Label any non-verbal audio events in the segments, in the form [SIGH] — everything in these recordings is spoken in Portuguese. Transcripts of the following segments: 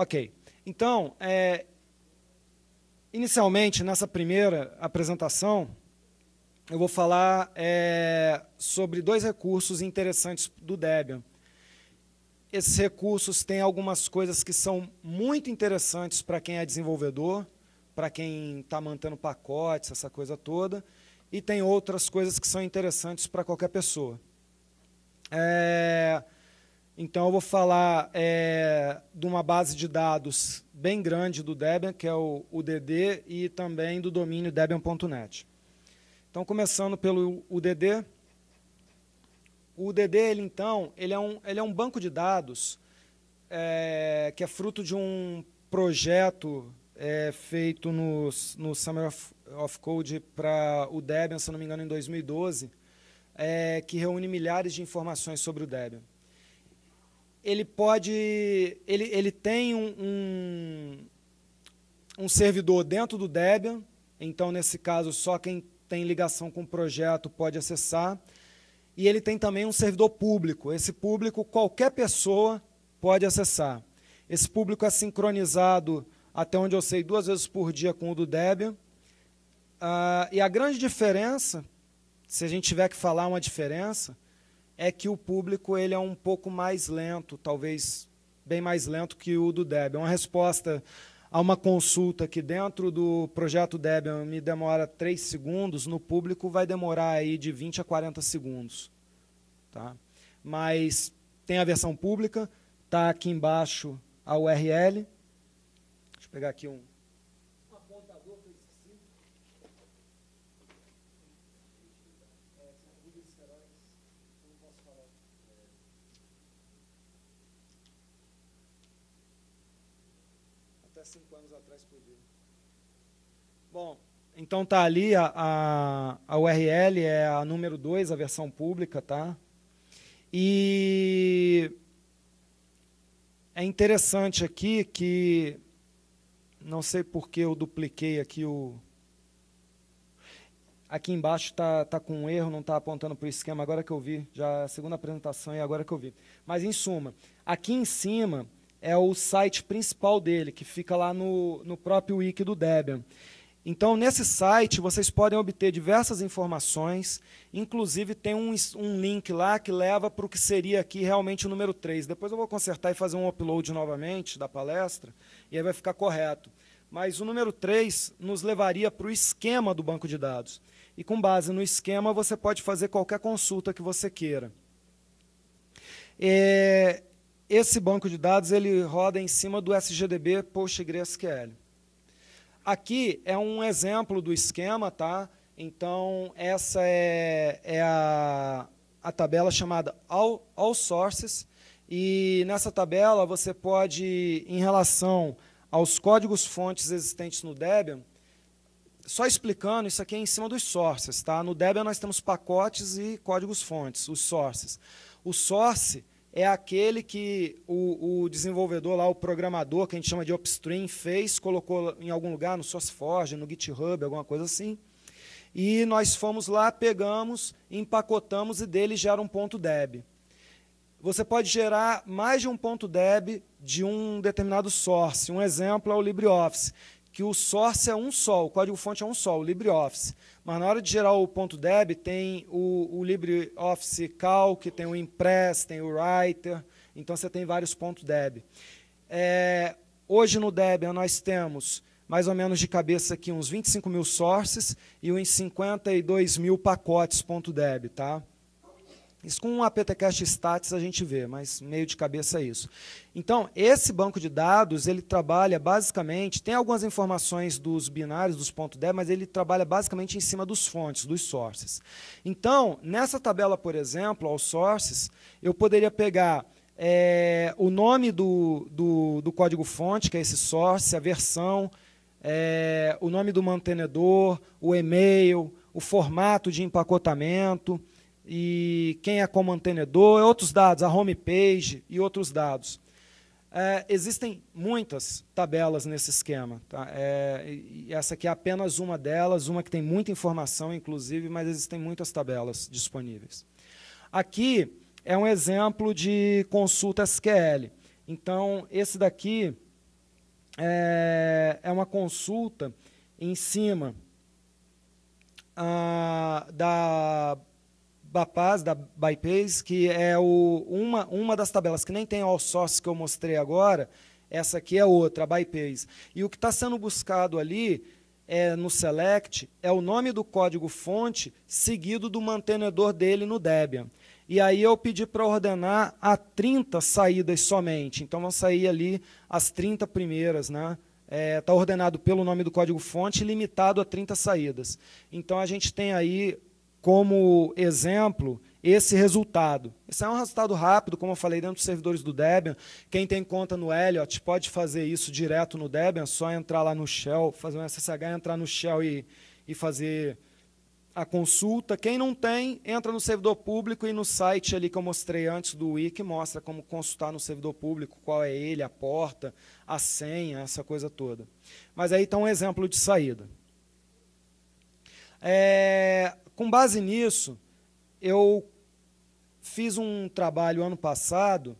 Ok. Então, é, inicialmente, nessa primeira apresentação, eu vou falar é, sobre dois recursos interessantes do Debian. Esses recursos têm algumas coisas que são muito interessantes para quem é desenvolvedor, para quem está mantendo pacotes, essa coisa toda, e tem outras coisas que são interessantes para qualquer pessoa. É, então eu vou falar é, de uma base de dados bem grande do Debian, que é o UDD, e também do domínio debian.net. Então começando pelo UDD. O UDD, ele, então, ele é, um, ele é um banco de dados é, que é fruto de um projeto é, feito no, no Summer of, of Code para o Debian, se não me engano, em 2012, é, que reúne milhares de informações sobre o Debian ele pode. Ele, ele tem um, um, um servidor dentro do Debian, então nesse caso só quem tem ligação com o projeto pode acessar. E ele tem também um servidor público. Esse público qualquer pessoa pode acessar. Esse público é sincronizado, até onde eu sei, duas vezes por dia com o do Debian. Uh, e a grande diferença, se a gente tiver que falar uma diferença, é que o público ele é um pouco mais lento, talvez bem mais lento que o do Debian. Uma resposta a uma consulta que dentro do projeto Debian me demora 3 segundos, no público vai demorar aí de 20 a 40 segundos. Tá? Mas tem a versão pública, está aqui embaixo a URL. Deixa eu pegar aqui um Bom, então tá ali a, a, a URL é a número 2, a versão pública, tá? E é interessante aqui que não sei porque eu dupliquei aqui o aqui embaixo está tá com um erro, não está apontando para o esquema, agora que eu vi, já a segunda apresentação e agora que eu vi. Mas, em suma, aqui em cima, é o site principal dele, que fica lá no, no próprio wiki do Debian. Então, nesse site, vocês podem obter diversas informações, inclusive tem um, um link lá que leva para o que seria aqui realmente o número 3. Depois eu vou consertar e fazer um upload novamente da palestra, e aí vai ficar correto. Mas o número 3 nos levaria para o esquema do banco de dados. E com base no esquema, você pode fazer qualquer consulta que você queira. É, esse banco de dados ele roda em cima do SGDB PostgreSQL. Aqui é um exemplo do esquema, tá? Então, essa é, é a, a tabela chamada All, All Sources, e nessa tabela você pode, em relação aos códigos fontes existentes no Debian, só explicando, isso aqui é em cima dos sources, tá? No Debian nós temos pacotes e códigos fontes, os sources. O source é aquele que o, o, desenvolvedor lá, o programador, que a gente chama de upstream, fez, colocou em algum lugar, no SourceForge, no GitHub, alguma coisa assim. E nós fomos lá, pegamos, empacotamos e dele gera um ponto deb. Você pode gerar mais de um ponto deb de um determinado source. Um exemplo é o LibreOffice que o source é um só, o código-fonte é um só, o LibreOffice. Mas na hora de gerar o ponto .deb, tem o, o LibreOffice Calc, tem o Impress, tem o Writer, então você tem vários pontos .deb. É, hoje no Debian nós temos mais ou menos de cabeça aqui uns 25 mil sources e uns 52 mil pacotes.deb, tá? Isso com um APTCast Stats a gente vê, mas meio de cabeça é isso. Então, esse banco de dados, ele trabalha basicamente, tem algumas informações dos binários, dos pontos mas ele trabalha basicamente em cima dos fontes, dos sources. Então, nessa tabela, por exemplo, aos sources, eu poderia pegar é, o nome do, do, do código-fonte, que é esse source, a versão, é, o nome do mantenedor, o e-mail, o formato de empacotamento, e quem é mantenedor é outros dados, a home page e outros dados. É, existem muitas tabelas nesse esquema. Tá? É, essa aqui é apenas uma delas, uma que tem muita informação, inclusive, mas existem muitas tabelas disponíveis. Aqui é um exemplo de consulta SQL. Então, esse daqui é, é uma consulta em cima ah, da Bapaz, da ByPays, que é o, uma, uma das tabelas que nem tem o outsource que eu mostrei agora, essa aqui é outra, a ByPays. E o que está sendo buscado ali, é, no select, é o nome do código-fonte seguido do mantenedor dele no Debian. E aí eu pedi para ordenar a 30 saídas somente. Então vão sair ali as 30 primeiras, né? Está é, tá ordenado pelo nome do código-fonte, limitado a 30 saídas. Então a gente tem aí como exemplo esse resultado. Esse é um resultado rápido, como eu falei, dentro dos servidores do Debian. Quem tem conta no Elliot pode fazer isso direto no Debian, é só entrar lá no Shell, fazer um SSH, entrar no Shell e, e fazer a consulta. Quem não tem, entra no servidor público e no site ali que eu mostrei antes do Wiki, mostra como consultar no servidor público, qual é ele, a porta, a senha, essa coisa toda. Mas aí está um exemplo de saída. É, com base nisso, eu fiz um trabalho ano passado.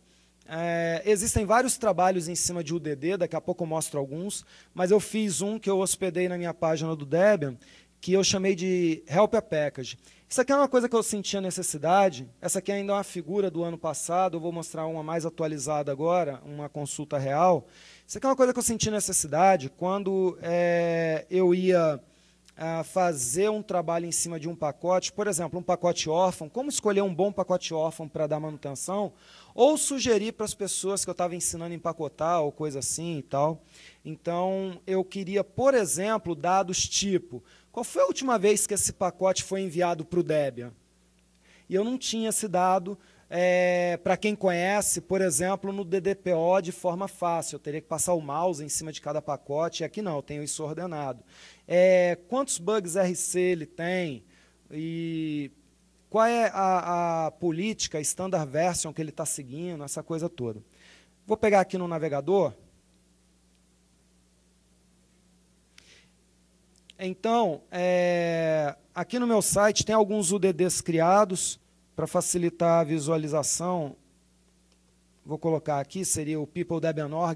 É, existem vários trabalhos em cima de UDD, daqui a pouco eu mostro alguns, mas eu fiz um que eu hospedei na minha página do Debian, que eu chamei de Help a Package. Isso aqui é uma coisa que eu sentia necessidade, essa aqui ainda é uma figura do ano passado, eu vou mostrar uma mais atualizada agora, uma consulta real. Isso aqui é uma coisa que eu senti necessidade quando é, eu ia a fazer um trabalho em cima de um pacote, por exemplo, um pacote órfão, como escolher um bom pacote órfão para dar manutenção, ou sugerir para as pessoas que eu estava ensinando a empacotar ou coisa assim e tal. Então, eu queria, por exemplo, dados tipo, qual foi a última vez que esse pacote foi enviado para o Debian? E eu não tinha esse dado, é, para quem conhece, por exemplo, no DDPO de forma fácil. Eu teria que passar o mouse em cima de cada pacote. Aqui não, eu tenho isso ordenado. É, quantos bugs RC ele tem? E qual é a, a política, a standard version que ele está seguindo, essa coisa toda. Vou pegar aqui no navegador. Então, é, aqui no meu site tem alguns UDDs criados. Para facilitar a visualização, vou colocar aqui, seria o people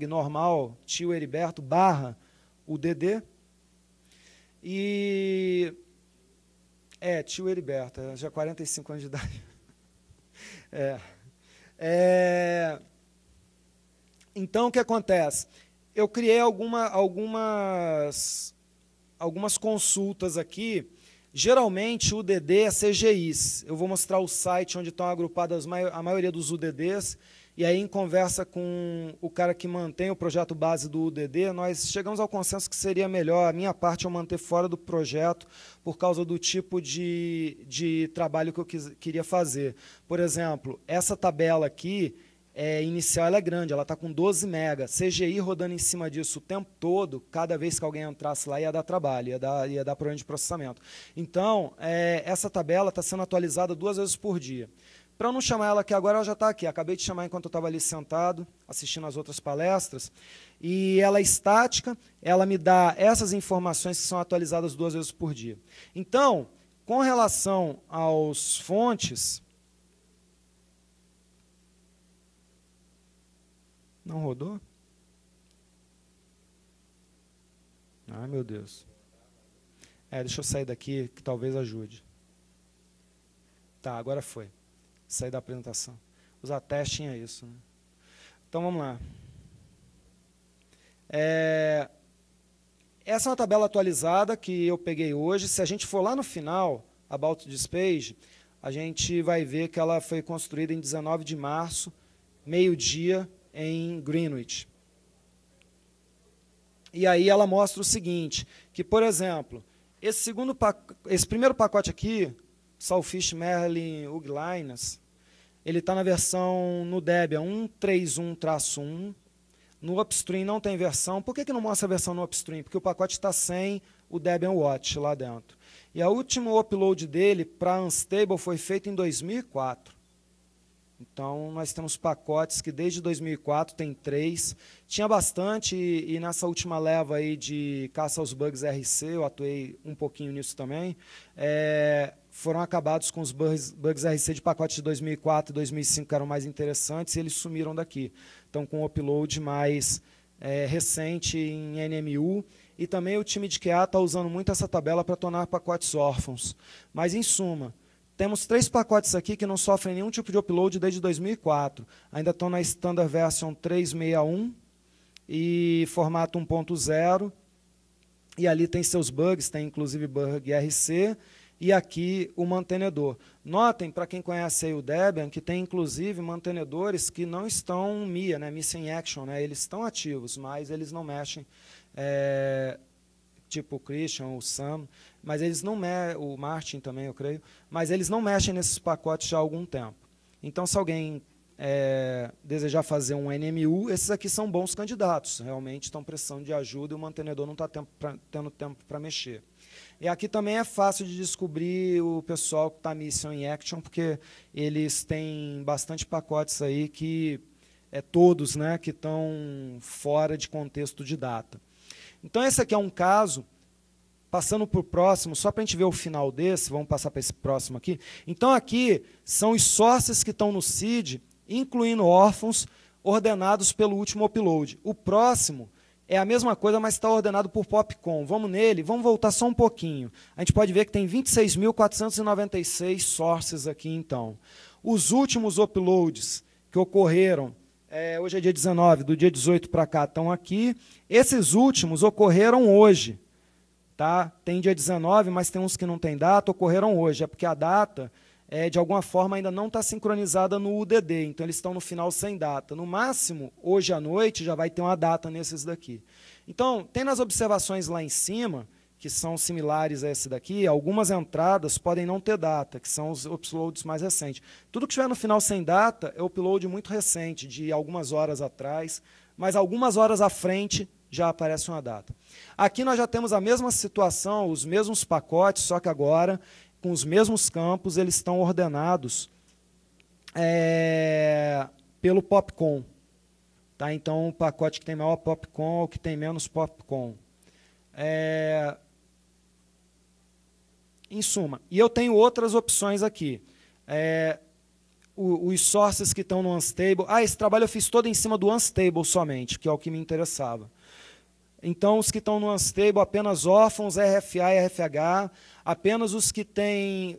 normal, tio Heriberto, barra o DD. E é, tio Heriberto, já 45 anos de idade. [LAUGHS] É. é. Então, o que acontece? Eu criei alguma, algumas, algumas consultas aqui Geralmente, o UDD é CGIs. Eu vou mostrar o site onde estão agrupadas a maioria dos UDDs, e aí, em conversa com o cara que mantém o projeto base do UDD, nós chegamos ao consenso que seria melhor, a minha parte, eu manter fora do projeto, por causa do tipo de, de trabalho que eu quis, queria fazer. Por exemplo, essa tabela aqui, é, inicial ela é grande, ela está com 12 mega. CGI rodando em cima disso o tempo todo, cada vez que alguém entrasse lá ia dar trabalho, ia dar, ia dar problema de processamento. Então, é, essa tabela está sendo atualizada duas vezes por dia. Para não chamar ela aqui agora, ela já está aqui. Acabei de chamar enquanto eu estava ali sentado, assistindo as outras palestras. E ela é estática, ela me dá essas informações que são atualizadas duas vezes por dia. Então, com relação aos fontes, Não rodou? Ah, meu Deus. É, deixa eu sair daqui que talvez ajude. Tá, agora foi. Saí da apresentação. Os atestes tinha isso. Né? Então vamos lá. É, essa é uma tabela atualizada que eu peguei hoje. Se a gente for lá no final, About This Page, a gente vai ver que ela foi construída em 19 de março, meio-dia em Greenwich. E aí ela mostra o seguinte, que, por exemplo, esse, segundo esse primeiro pacote aqui, Salfish Merlin Uglinas, ele está na versão no Debian 131-1, é no Upstream não tem versão. Por que, que não mostra a versão no Upstream? Porque o pacote está sem o Debian Watch lá dentro. E o último upload dele para Unstable foi feito em 2004. Então, nós temos pacotes que desde 2004 tem três. Tinha bastante, e, e, nessa última leva aí de Caça aos Bugs RC, eu atuei um pouquinho nisso também, é, foram acabados com os bugs, bugs RC de pacote de 2004 e 2005, que eram mais interessantes, e eles sumiram daqui. Então, com o upload mais é, recente em NMU, e também o time de QA está usando muito essa tabela para tornar pacotes órfãos. Mas, em suma, temos três pacotes aqui que não sofrem nenhum tipo de upload desde 2004. Ainda estão na Standard Version 361 e formato 1.0. E ali tem seus bugs, tem inclusive bug RC e aqui o mantenedor. Notem, para quem conhece o Debian, que tem inclusive mantenedores que não estão MIA, né, Missing Action, né, eles estão ativos, mas eles não mexem é, tipo o Christian, o Sam, mas eles não o Martin também, eu creio, mas eles não mexem nesses pacotes já há algum tempo. Então, se alguém é, desejar fazer um NMU, esses aqui são bons candidatos, realmente estão precisando de ajuda e o mantenedor não está tendo tempo para mexer. E aqui também é fácil de descobrir o pessoal que está Mission in Action, porque eles têm bastante pacotes aí que é todos né, que estão fora de contexto de data. Então, esse aqui é um caso, passando para o próximo, só para a gente ver o final desse, vamos passar para esse próximo aqui. Então, aqui são os sócios que estão no CID, incluindo órfãos, ordenados pelo último upload. O próximo é a mesma coisa, mas está ordenado por Popcom. Vamos nele, vamos voltar só um pouquinho. A gente pode ver que tem 26.496 sources aqui, então. Os últimos uploads que ocorreram é, hoje é dia 19, do dia 18 para cá estão aqui. Esses últimos ocorreram hoje. Tá? Tem dia 19, mas tem uns que não tem data, ocorreram hoje. É porque a data, é, de alguma forma, ainda não está sincronizada no UDD, então eles estão no final sem data. No máximo, hoje à noite já vai ter uma data nesses daqui. Então, tem nas observações lá em cima que são similares a esse daqui, algumas entradas podem não ter data, que são os uploads mais recentes. Tudo que estiver no final sem data é upload muito recente, de algumas horas atrás, mas algumas horas à frente já aparece uma data. Aqui nós já temos a mesma situação, os mesmos pacotes, só que agora, com os mesmos campos, eles estão ordenados é, pelo Popcom. Tá? Então, o pacote que tem maior Popcom, é o que tem menos Popcom. É, em suma, e eu tenho outras opções aqui. É, os sources que estão no Unstable. Ah, esse trabalho eu fiz todo em cima do Unstable somente, que é o que me interessava. Então, os que estão no Unstable, apenas órfãos, RFA e RFH, apenas os que têm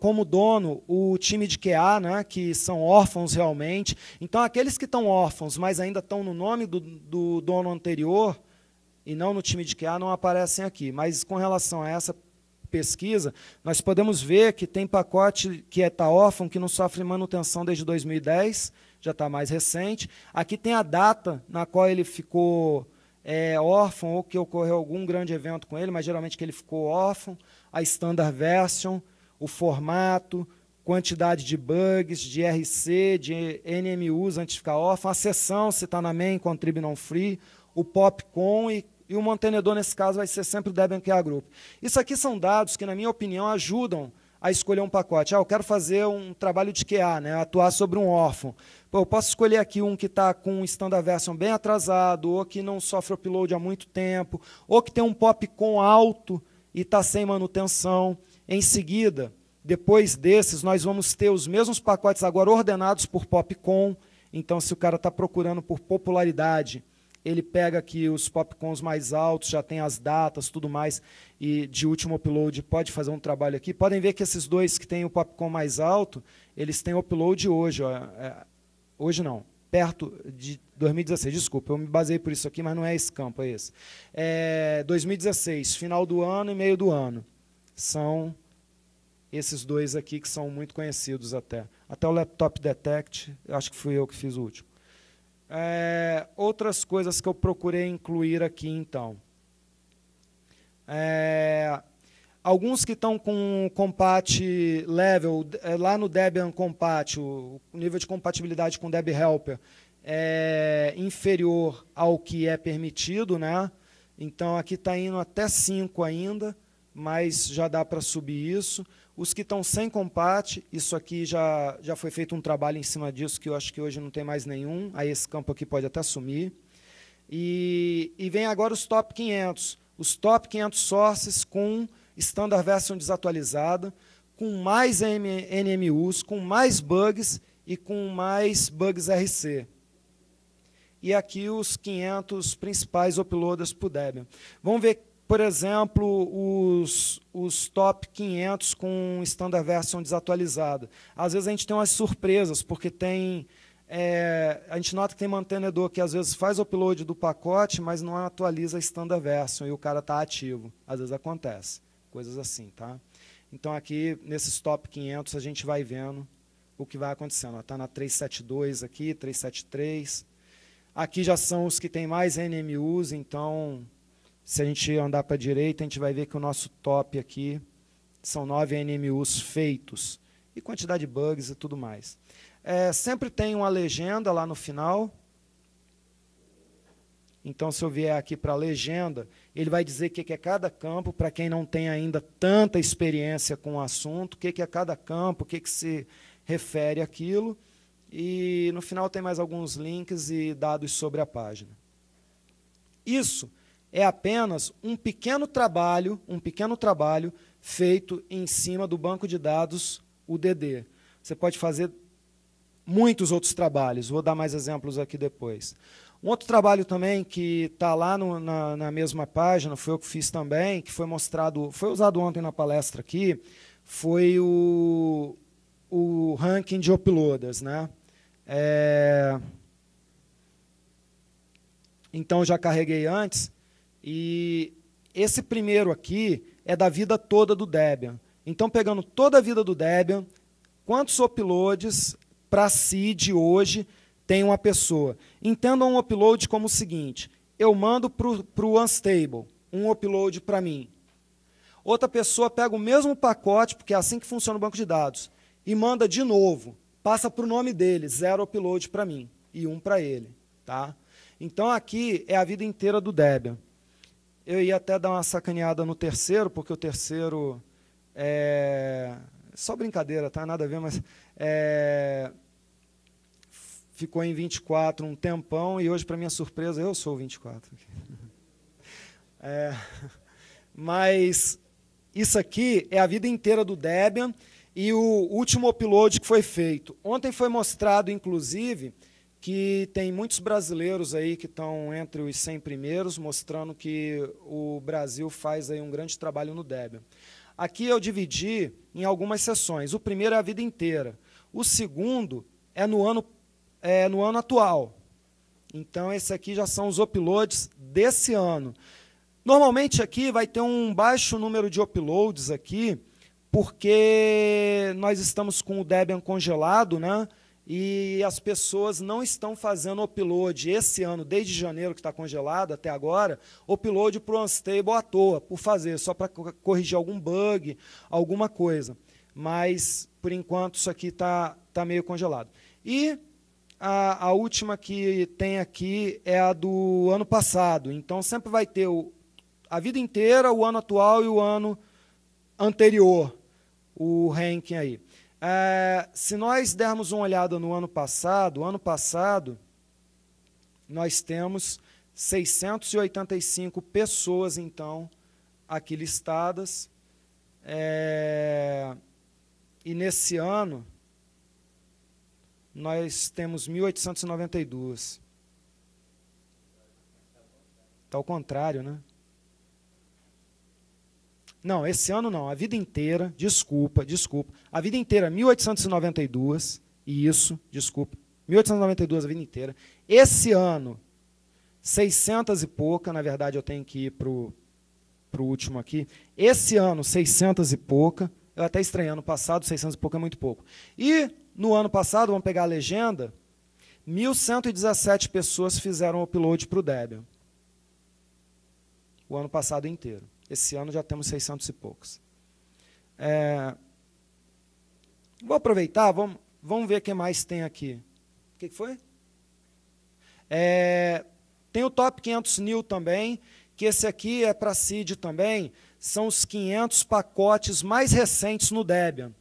como dono o time de QA, né, que são órfãos realmente. Então, aqueles que estão órfãos, mas ainda estão no nome do, do dono anterior, e não no time de QA, não aparecem aqui. Mas com relação a essa pesquisa, nós podemos ver que tem pacote que está é órfão, que não sofre manutenção desde 2010, já está mais recente. Aqui tem a data na qual ele ficou é, órfão ou que ocorreu algum grande evento com ele, mas geralmente que ele ficou órfão, a standard version, o formato, quantidade de bugs, de RC, de NMUs antes de ficar órfão, a sessão, se está na main, contrib non free, o popcon e e o mantenedor, nesse caso, vai ser sempre o Debian QA Group. Isso aqui são dados que, na minha opinião, ajudam a escolher um pacote. Ah, eu quero fazer um trabalho de QA, né? atuar sobre um órfão. Pô, eu posso escolher aqui um que está com um standard version bem atrasado, ou que não sofre upload há muito tempo, ou que tem um popcon alto e está sem manutenção. Em seguida, depois desses, nós vamos ter os mesmos pacotes agora ordenados por popcon. Então, se o cara está procurando por popularidade, ele pega aqui os popcons mais altos, já tem as datas, tudo mais, e de último upload pode fazer um trabalho aqui. Podem ver que esses dois que têm o popcorn mais alto, eles têm upload hoje. Ó. É, hoje não, perto de 2016, desculpa, eu me basei por isso aqui, mas não é esse campo, é esse. É, 2016, final do ano e meio do ano. São esses dois aqui que são muito conhecidos até. Até o Laptop Detect, acho que fui eu que fiz o último é, outras coisas que eu procurei incluir aqui, então. É, alguns que estão com o compat level, é, lá no Debian compat, o, nível de compatibilidade com Debian Helper é inferior ao que é permitido, né? Então aqui está indo até 5 ainda, mas já dá para subir isso. Os que estão sem combate, isso aqui já, já foi feito um trabalho em cima disso, que eu acho que hoje não tem mais nenhum, aí esse campo aqui pode até sumir. E, e vem agora os top 500, os top 500 sources com standard version desatualizada, com mais NMUs, com mais bugs e com mais bugs RC. E aqui os 500 principais uploaders por Debian. Vamos ver por exemplo, os, os top 500 com standard version desatualizada. Às vezes a gente tem umas surpresas, porque tem é, a gente nota que tem mantenedor que às vezes faz o upload do pacote, mas não atualiza a standard version e o cara está ativo. Às vezes acontece, coisas assim, tá? Então aqui nesses top 500 a gente vai vendo o que vai acontecendo. Está na 372 aqui, 373. Aqui já são os que têm mais NMUs, então se a gente andar para a direita, a gente vai ver que o nosso top aqui são nove NMUs feitos. E quantidade de bugs e tudo mais. É, sempre tem uma legenda lá no final. Então, se eu vier aqui para a legenda, ele vai dizer o que é cada campo, para quem não tem ainda tanta experiência com o assunto, o que é cada campo, o que, é que se refere àquilo. E no final tem mais alguns links e dados sobre a página. Isso é apenas um pequeno trabalho, um pequeno trabalho feito em cima do banco de dados UDD. Você pode fazer muitos outros trabalhos, vou dar mais exemplos aqui depois. Um outro trabalho também que está lá no, na, na, mesma página, foi o que fiz também, que foi mostrado, foi usado ontem na palestra aqui, foi o, o ranking de uploaders. Né? É... Então, já carreguei antes. E esse primeiro aqui é da vida toda do Debian. Então, pegando toda a vida do Debian, quantos uploads para si de hoje tem uma pessoa? Entendam um upload como o seguinte: eu mando para o Unstable um upload para mim. Outra pessoa pega o mesmo pacote, porque é assim que funciona o banco de dados, e manda de novo. Passa para o nome dele, zero upload para mim e um para ele. Tá? Então aqui é a vida inteira do Debian. Eu ia até dar uma sacaneada no terceiro, porque o terceiro é. Só brincadeira, tá? Nada a ver, mas. É, ficou em 24 um tempão e hoje, para minha surpresa, eu sou 24. [LAUGHS] É, mas isso aqui é a vida inteira do Debian e o último upload que foi feito. Ontem foi mostrado, inclusive, que tem muitos brasileiros aí que estão entre os 100 primeiros, mostrando que o Brasil faz aí um grande trabalho no Debian. Aqui eu dividi em algumas sessões. O primeiro é a vida inteira. O segundo é no ano, é no ano atual. Então, esse aqui já são os uploads desse ano. Normalmente aqui vai ter um baixo número de uploads aqui, porque nós estamos com o Debian congelado, né? e as pessoas não estão fazendo upload esse ano, desde janeiro que está congelado até agora, upload para o Unstable à toa, por fazer, só para corrigir algum bug, alguma coisa. Mas, por enquanto, isso aqui está tá meio congelado. E a, a, última que tem aqui é a do ano passado. Então, sempre vai ter o, a vida inteira, o ano atual e o ano anterior, o ranking aí. É, se nós dermos uma olhada no ano passado, ano passado nós temos 685 pessoas, então, aqui listadas. É, e nesse ano, nós temos 1.892. Está ao contrário, né? Não, esse ano não, a vida inteira, desculpa, desculpa. A vida inteira, 1892, e isso, desculpa, 1892 a vida inteira. Esse ano, 600 e pouca, na verdade eu tenho que ir para o último aqui. Esse ano, 600 e pouca, eu até estranhei, ano passado, 600 e pouco é muito pouco. E no ano passado, vamos pegar a legenda, 1.117 pessoas fizeram upload para o Debian. O ano passado inteiro. Esse ano já temos 600 e poucos. É, vou aproveitar, vamos, vamos ver o que mais tem aqui. O que, foi? É, tem o Top 500 New também, que esse aqui é para CID também, são os 500 pacotes mais recentes no Debian.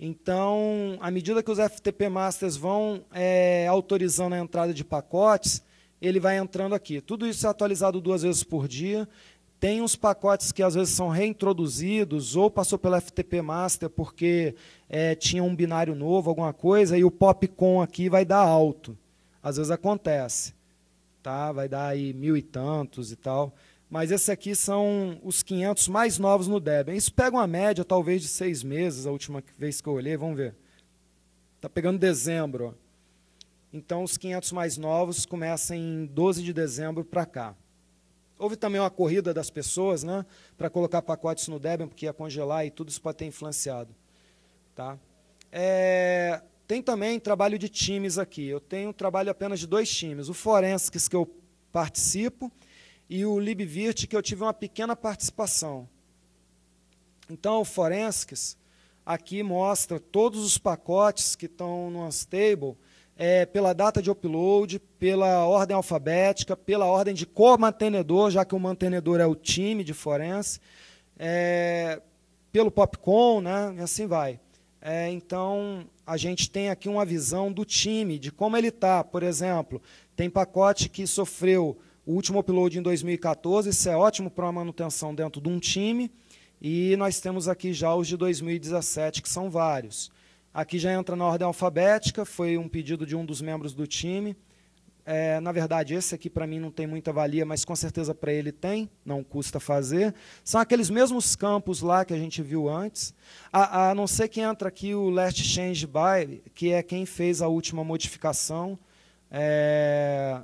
Então, à medida que os FTP Masters vão é, autorizando a entrada de pacotes, ele vai entrando aqui. Tudo isso é atualizado duas vezes por dia. Tem uns pacotes que às vezes são reintroduzidos ou passou pelo FTP Master porque é, tinha um binário novo, alguma coisa, e o popcom aqui vai dar alto. Às vezes acontece. tá? Vai dar aí mil e tantos e tal. Mas esses aqui são os 500 mais novos no Debian. Isso pega uma média, talvez, de seis meses, a última vez que eu olhei. Vamos ver. Está pegando dezembro. Então, os 500 mais novos começam em 12 de dezembro para cá. Houve também uma corrida das pessoas né, para colocar pacotes no Debian, porque ia congelar e tudo isso pode ter influenciado. Tá? É, tem também trabalho de times aqui. Eu tenho trabalho apenas de dois times. O Forensics, que eu participo, e o LibVirt, que eu tive uma pequena participação. Então, o Forensics aqui mostra todos os pacotes que estão no Unstable é, pela data de upload, pela ordem alfabética, pela ordem de cor mantenedor já que o mantenedor é o time de forense, é, pelo popcorn, né, e assim vai. É, então, a gente tem aqui uma visão do time, de como ele está. Por exemplo, tem pacote que sofreu o último upload em 2014, isso é ótimo para uma manutenção dentro de um time, e nós temos aqui já os de 2017, que são vários. Aqui já entra na ordem alfabética, foi um pedido de um dos membros do time. É, na verdade, esse aqui para mim não tem muita valia, mas com certeza para ele tem, não custa fazer. São aqueles mesmos campos lá que a gente viu antes, a, a não ser que entra aqui o Last Change By, que é quem fez a última modificação. É...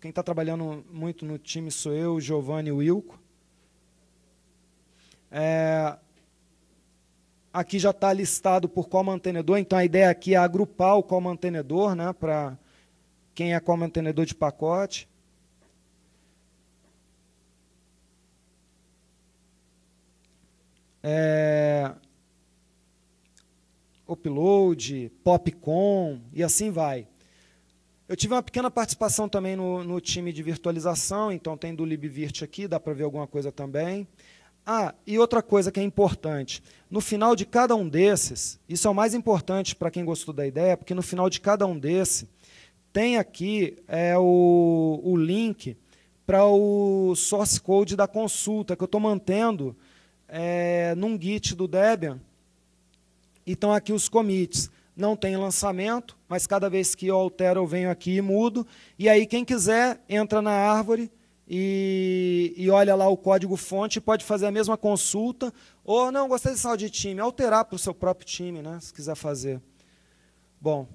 Quem está trabalhando muito no time sou eu, Giovanni Wilco. É... Aqui já está listado por mantenedor. então a ideia aqui é agrupar o mantenedor, né, para quem é mantenedor de pacote. É, upload, popcom e assim vai. Eu tive uma pequena participação também no, no time de virtualização, então tem do LibVirt aqui, dá para ver alguma coisa também. Ah, e outra coisa que é importante: no final de cada um desses, isso é o mais importante para quem gostou da ideia, porque no final de cada um desse tem aqui é, o, o link para o source code da consulta que eu estou mantendo é, num Git do Debian. E estão aqui os commits. Não tem lançamento, mas cada vez que eu altero, eu venho aqui e mudo. E aí, quem quiser, entra na árvore e, e olha lá o código-fonte, pode fazer a mesma consulta, ou não, gostei desse saldo de time, alterar para o seu próprio time, né, se quiser fazer. Bom.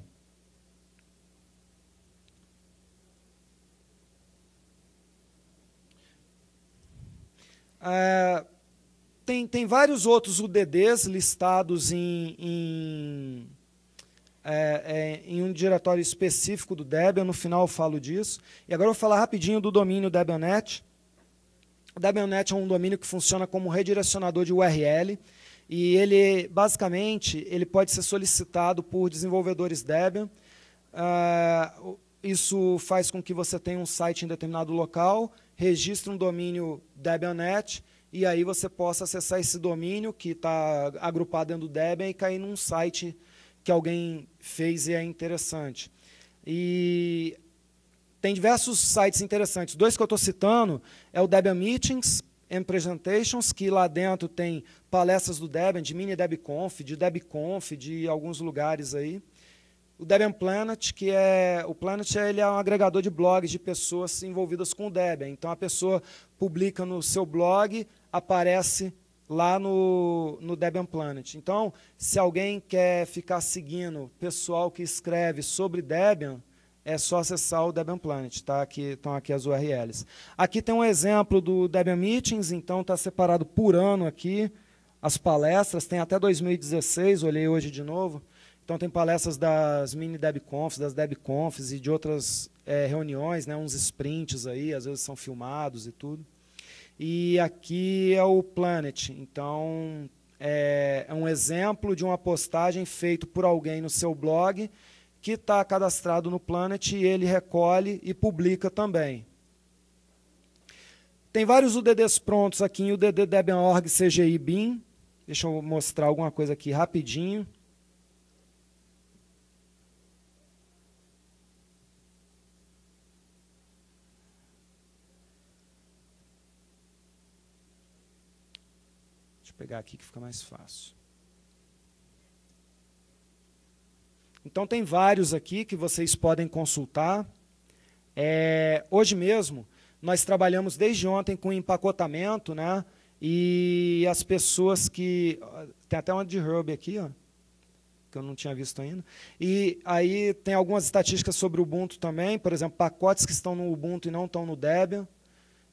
É, tem, tem vários outros UDDs listados em, em é, é, em um diretório específico do Debian, no final eu falo disso. E agora eu vou falar rapidinho do domínio Debianet. O Debianet é um domínio que funciona como redirecionador de URL, e ele, basicamente, ele pode ser solicitado por desenvolvedores Debian. Uh, isso faz com que você tenha um site em determinado local, registre um domínio Debianet, e aí você possa acessar esse domínio que está agrupado dentro do Debian e cair num site que alguém fez e é interessante. E tem diversos sites interessantes. Dois que eu estou citando é o Debian Meetings and Presentations, que lá dentro tem palestras do Debian, de mini DebConf, de DebConf, de alguns lugares aí. O Debian Planet, que é o Planet ele é um agregador de blogs de pessoas envolvidas com o Debian. Então a pessoa publica no seu blog, aparece lá no, no Debian Planet. Então, se alguém quer ficar seguindo pessoal que escreve sobre Debian, é só acessar o Debian Planet, tá? Aqui estão aqui as URLs. Aqui tem um exemplo do Debian Meetings, então está separado por ano aqui as palestras, tem até 2016, olhei hoje de novo. Então tem palestras das mini DebConfs, das DebConfs e de outras é, reuniões, né, uns sprints aí, às vezes são filmados e tudo. E aqui é o Planet. Então, é, é um exemplo de uma postagem feita por alguém no seu blog que está cadastrado no Planet e ele recolhe e publica também. Tem vários UDDs prontos aqui em UDD Debian.org CGI BIM. Deixa eu mostrar alguma coisa aqui rapidinho. pegar aqui que fica mais fácil. Então, tem vários aqui que vocês podem consultar. É, hoje mesmo, nós trabalhamos desde ontem com empacotamento, né? E as pessoas que. Tem até uma de Herb aqui, ó, que eu não tinha visto ainda. E aí tem algumas estatísticas sobre o Ubuntu também, por exemplo, pacotes que estão no Ubuntu e não estão no Debian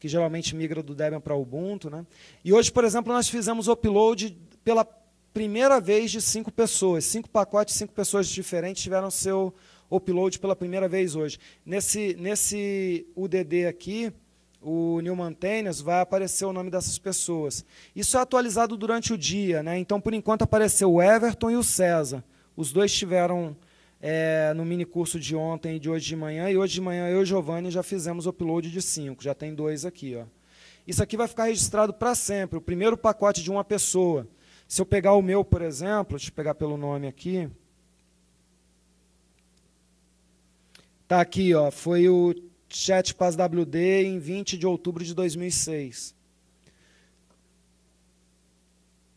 que geralmente migra do Debian para o Ubuntu. Né? E hoje, por exemplo, nós fizemos upload pela primeira vez de cinco pessoas. Cinco pacotes, cinco pessoas diferentes tiveram seu upload pela primeira vez hoje. Nesse, nesse UDD aqui, o New Maintenance, vai aparecer o nome dessas pessoas. Isso é atualizado durante o dia, né? então por enquanto apareceu o Everton e o César. Os dois tiveram é, no mini curso de ontem e de hoje de manhã. E hoje de manhã eu e Giovanni já fizemos upload de cinco, já tem dois aqui. Ó. Isso aqui vai ficar registrado para sempre, o primeiro pacote de uma pessoa. Se eu pegar o meu, por exemplo, deixa eu pegar pelo nome aqui. Tá aqui, ó, foi o Chat Paz WD em 20 de outubro de 2006.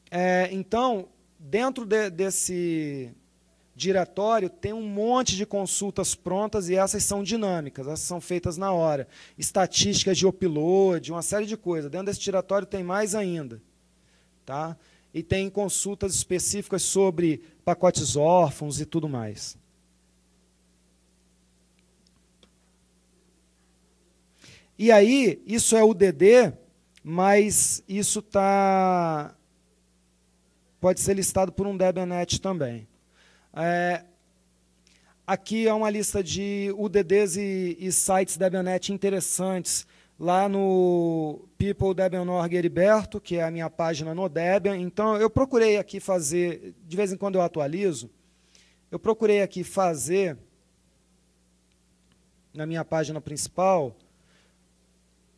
É, então, dentro de, desse, Diretório tem um monte de consultas prontas e essas são dinâmicas, essas são feitas na hora. Estatísticas de upload, uma série de coisas. Dentro desse diretório tem mais ainda. Tá? E tem consultas específicas sobre pacotes órfãos e tudo mais. E aí, isso é o DD, mas isso tá pode ser listado por um Debianet também. É, aqui é uma lista de UDDs e, e sites Debianet interessantes. Lá no People Debian Heriberto, que é a minha página no Debian. Então, eu procurei aqui fazer, de vez em quando eu atualizo, eu procurei aqui fazer, na minha página principal,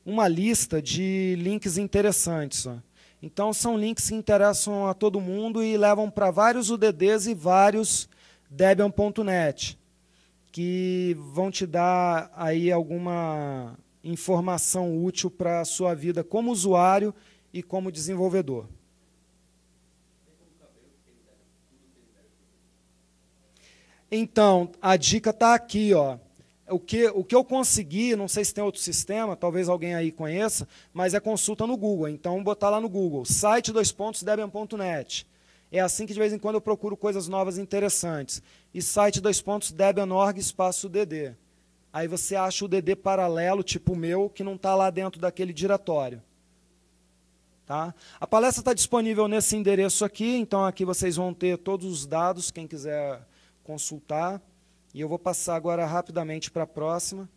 uma lista de links interessantes. Ó. Então são links que interessam a todo mundo e levam para vários UDDs e vários debian.net, que vão te dar aí alguma informação útil para a sua vida como usuário e como desenvolvedor. Então, a dica está aqui, ó o que, o que eu consegui, não sei se tem outro sistema, talvez alguém aí conheça, mas é consulta no Google. Então, botar lá no Google, site dois pontos debian.net. É assim que de vez em quando eu procuro coisas novas e interessantes. E site dois pontos debian.org espaço DD. Aí você acha o DD paralelo, tipo o meu, que não está lá dentro daquele diretório. Tá? A palestra está disponível nesse endereço aqui, então aqui vocês vão ter todos os dados, quem quiser consultar. E eu vou passar agora rapidamente para a próxima.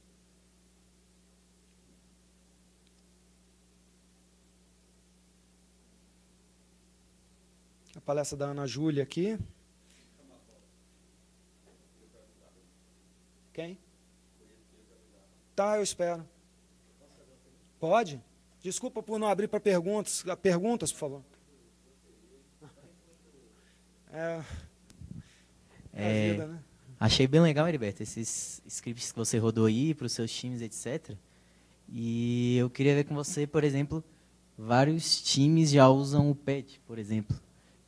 A palestra da Ana Júlia aqui. Quem? Tá, eu espero. Pode? Desculpa por não abrir para perguntas. Ah, perguntas, por favor. É. É, vida, né? Achei bem legal, Heriberto, esses scripts que você rodou aí para os seus times, etc. E eu queria ver com você, por exemplo, vários times já usam o PET, por exemplo.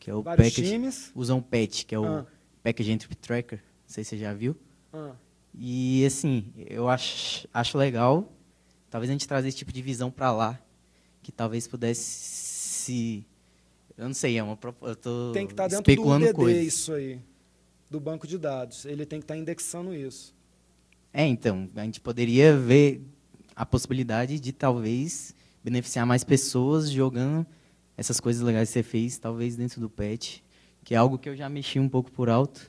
Que é o vários package, times? Usam o PET, que é o ah. Package Entry Tracker. Não sei se você já viu. Ah. E, assim, eu acho, acho legal talvez a gente trazer esse tipo de visão para lá, que talvez pudesse se... Eu não sei, é uma... proposta... Tem que estar tá dentro especulando do DD coisas. isso aí do banco de dados. Ele tem que estar tá indexando isso. É, então, a gente poderia ver a possibilidade de talvez beneficiar mais pessoas jogando essas coisas legais que você fez, talvez dentro do pet, que é algo que eu já mexi um pouco por alto.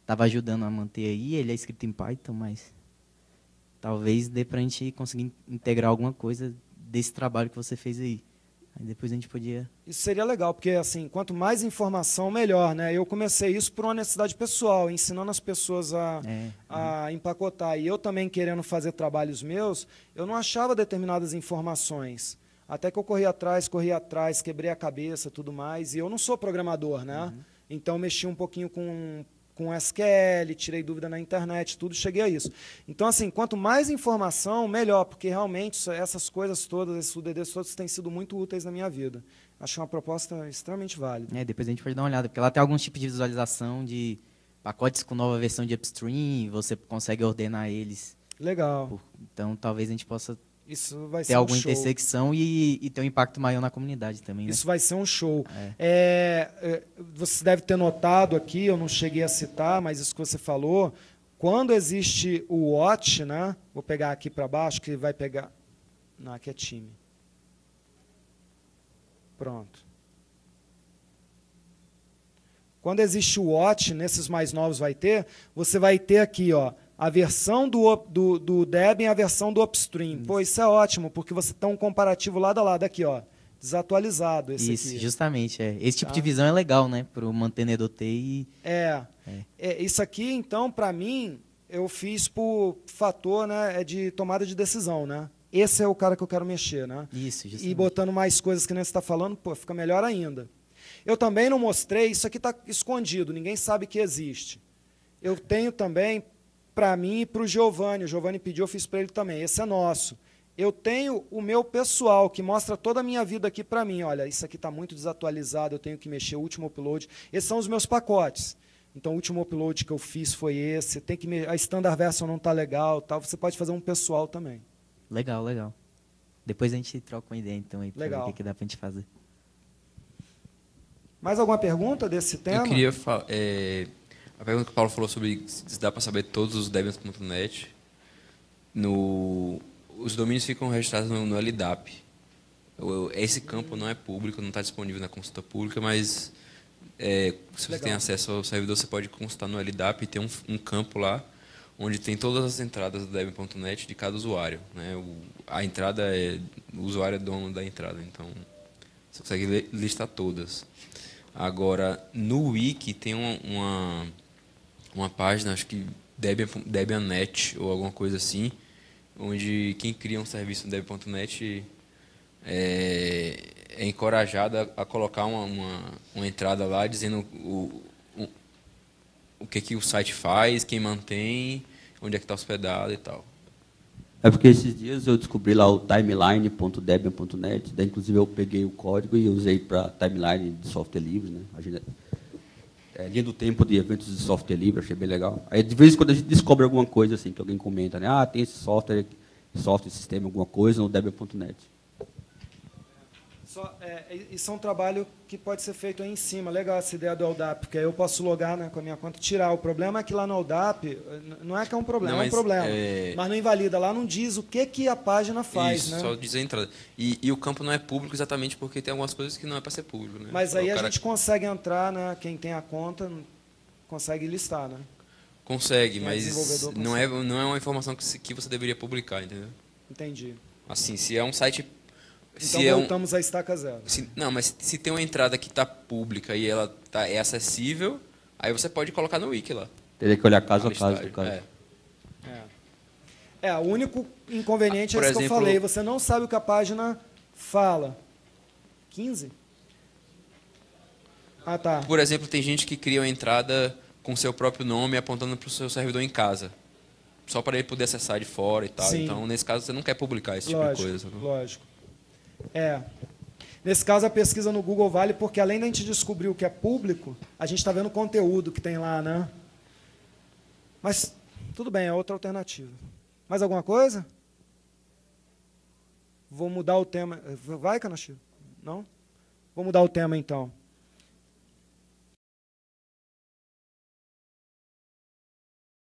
Estava ajudando a manter aí, ele é escrito em Python, mas talvez dê para a gente conseguir integrar alguma coisa desse trabalho que você fez aí. Aí depois a gente podia. Isso seria legal, porque assim, quanto mais informação, melhor, né? Eu comecei isso por uma necessidade pessoal, ensinando as pessoas a, é, a é. empacotar. E eu também querendo fazer trabalhos meus, eu não achava determinadas informações. Até que eu corri atrás, corri atrás, quebrei a cabeça, tudo mais. E eu não sou programador, né? Uhum. Então mexi um pouquinho com com SQL, tirei dúvida na internet, tudo, cheguei a isso. Então, assim, quanto mais informação, melhor, porque realmente essas coisas todas, esses UDDs todos têm sido muito úteis na minha vida. acho uma proposta extremamente válida. É, depois a gente pode dar uma olhada, porque lá tem alguns tipos de visualização de pacotes com nova versão de upstream, você consegue ordenar eles. Legal. Então, talvez a gente possa isso vai ter ser alguma um show. intersecção e, e, ter um impacto maior na comunidade também. Né? Isso vai ser um show. É. é. É, você deve ter notado aqui, eu não cheguei a citar, mas isso que você falou, quando existe o watch, né? Vou pegar aqui para baixo que vai pegar. Não, aqui é time. Pronto. Quando existe o watch, nesses mais novos vai ter, você vai ter aqui, ó a versão do, do, do Debian e a versão do Upstream. Isso. Pô, isso é ótimo, porque você tem tá um comparativo lado a lado aqui, ó. Desatualizado esse Isso, aqui. justamente. É. Esse tipo tá? de visão é legal, né? Para o mantenedor ter e... É. é. é. Isso aqui, então, para mim, eu fiz por fator né, é de tomada de decisão, né? Esse é o cara que eu quero mexer, né? Isso, justamente. E botando mais coisas que nem você está falando, pô, fica melhor ainda. Eu também não mostrei, isso aqui está escondido, ninguém sabe que existe. Eu tenho também para mim e para o Giovanni. O Giovanni pediu, eu fiz para ele também. Esse é nosso. Eu tenho o meu pessoal, que mostra toda a minha vida aqui para mim. Olha, isso aqui está muito desatualizado, eu tenho que mexer, o último upload. Esses são os meus pacotes. Então, o último upload que eu fiz foi esse. Tem que me... A standard version não está legal. Tal. Você pode fazer um pessoal também. Legal, legal. Depois a gente troca uma ideia, então, aí, para ver o que, que dá para a gente fazer. Mais alguma pergunta desse tema? Eu queria falar... É eh, a pergunta que o Paulo falou sobre se dá para saber todos os debians.net, no, os domínios ficam registrados no, no LDAP. Esse campo não é público, não está disponível na consulta pública, mas é, se você Legal. tem acesso ao servidor, você pode consultar no LDAP e tem um, um campo lá onde tem todas as entradas do Debian.net de cada usuário. Né? O, a entrada é. O usuário é dono da entrada, então você consegue listar todas. Agora, no Wiki tem uma, uma uma página, acho que Debian.net ou alguma coisa assim, onde quem cria um serviço no Debian.net é, é encorajado a, a colocar uma, uma, uma, entrada lá dizendo o, o, o que, é que o site faz, quem mantém, onde é que está hospedado e tal. É porque esses dias eu descobri lá o timeline.debian.net, inclusive eu peguei o código e usei para timeline de software livre, né? é, linha do tempo de eventos de software livre, achei bem legal. Aí, de vez em quando, a gente descobre alguma coisa, assim, que alguém comenta, né? Ah, tem esse software, software, sistema, alguma coisa no Debian.net. Só, é, isso é um trabalho que pode ser feito aí em cima. Legal essa ideia do ODAP, porque aí eu posso logar né, com a minha conta e tirar. O problema é que lá no ODAP, eh, não é que é um problema, não, é um problema. É... Mas não invalida, lá não diz o que, que a página faz. Isso, né? só diz a entrada. E, e, o campo não é público exatamente porque tem algumas coisas que não é para ser público. Né? Mas aí a gente que... consegue entrar, né, quem tem a conta consegue listar, né? Consegue, quem é mas não, é, não é uma informação que, que você deveria publicar, entendeu? Entendi. Assim, se é um site então voltamos é um, à estaca zero. Se, não, mas se tem uma entrada que está pública e ela tá, é acessível, aí você pode colocar no wiki lá. Teria que olhar caso a caso. Do caso. É. É. é, o único inconveniente ah, é isso exemplo, que eu falei. Você não sabe o que a página fala. 15? Ah, tá. Por exemplo, tem gente que cria uma entrada com seu próprio nome apontando para o seu servidor em casa. Só para ele poder acessar de fora e tal. Sim. Então, nesse caso, você não quer publicar esse lógico, tipo de coisa. Né? Lógico. É. Nesse caso, a pesquisa no Google vale porque, além da gente descobrir o que é público, a gente está vendo o conteúdo que tem lá, né? Mas, tudo bem, é outra alternativa. Mais alguma coisa? Vou mudar o tema. Vai, Canachiro? Não? Vou mudar o tema, então.